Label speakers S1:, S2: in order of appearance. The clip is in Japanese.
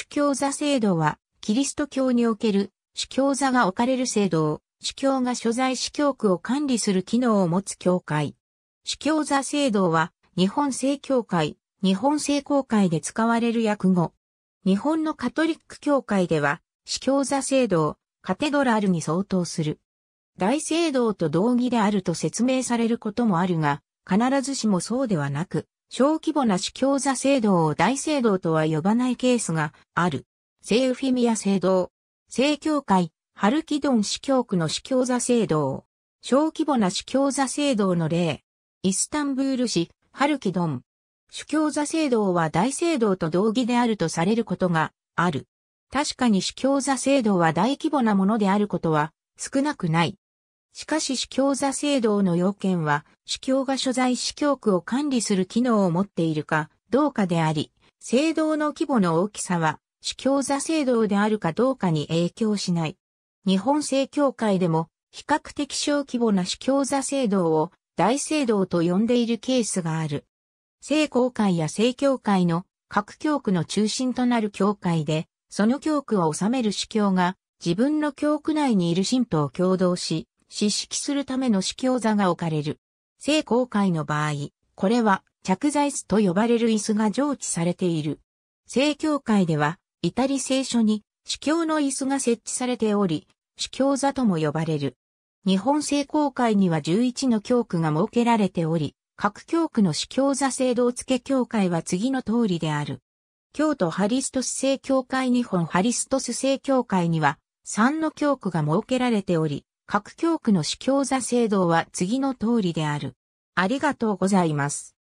S1: 主教座制度は、キリスト教における主教座が置かれる制度を、主教が所在主教区を管理する機能を持つ教会。主教座制度は、日本正教会、日本正公会で使われる訳語。日本のカトリック教会では、主教座制度をカテドラルに相当する。大聖堂と同義であると説明されることもあるが、必ずしもそうではなく、小規模な主教座聖堂を大聖堂とは呼ばないケースがある。聖ウフィミア聖堂。聖教会、ハルキドン司教区の司教座聖堂。小規模な司教座聖堂の例。イスタンブール市、ハルキドン。主教座聖堂は大聖堂と同義であるとされることがある。確かに主教座聖堂は大規模なものであることは少なくない。しかし司教座制度の要件は、司教が所在司教区を管理する機能を持っているかどうかであり、制度の規模の大きさは、司教座制度であるかどうかに影響しない。日本正教会でも、比較的小規模な司教座制度を大聖堂と呼んでいるケースがある。聖公会や聖教会の各教区の中心となる教会で、その教区を治める司教が自分の教区内にいる信徒を共同し、指式するための試教座が置かれる。聖公会の場合、これは着座椅子と呼ばれる椅子が常置されている。聖教会では、イタリ聖書に、司教の椅子が設置されており、司教座とも呼ばれる。日本聖公会には11の教区が設けられており、各教区の司教座制度付け教会は次の通りである。京都ハリストス聖教会日本ハリストス聖教会には3の教区が設けられており、各教区の主教座制度は次の通りである。ありがとうございま
S2: す。